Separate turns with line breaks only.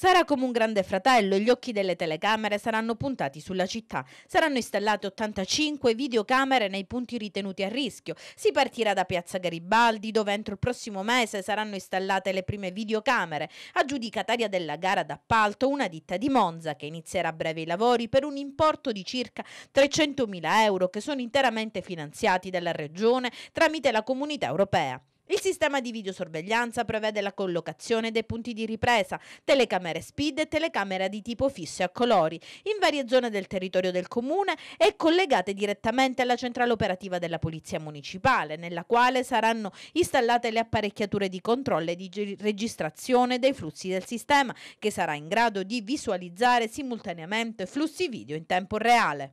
Sarà come un grande fratello e gli occhi delle telecamere saranno puntati sulla città. Saranno installate 85 videocamere nei punti ritenuti a rischio. Si partirà da Piazza Garibaldi, dove entro il prossimo mese saranno installate le prime videocamere, aggiudicataria della gara d'appalto una ditta di Monza che inizierà a breve i lavori per un importo di circa 300.000 euro che sono interamente finanziati dalla Regione tramite la Comunità Europea. Il sistema di videosorveglianza prevede la collocazione dei punti di ripresa, telecamere speed e telecamera di tipo fisso e a colori in varie zone del territorio del comune e collegate direttamente alla centrale operativa della Polizia Municipale, nella quale saranno installate le apparecchiature di controllo e di registrazione dei flussi del sistema, che sarà in grado di visualizzare simultaneamente flussi video in tempo reale.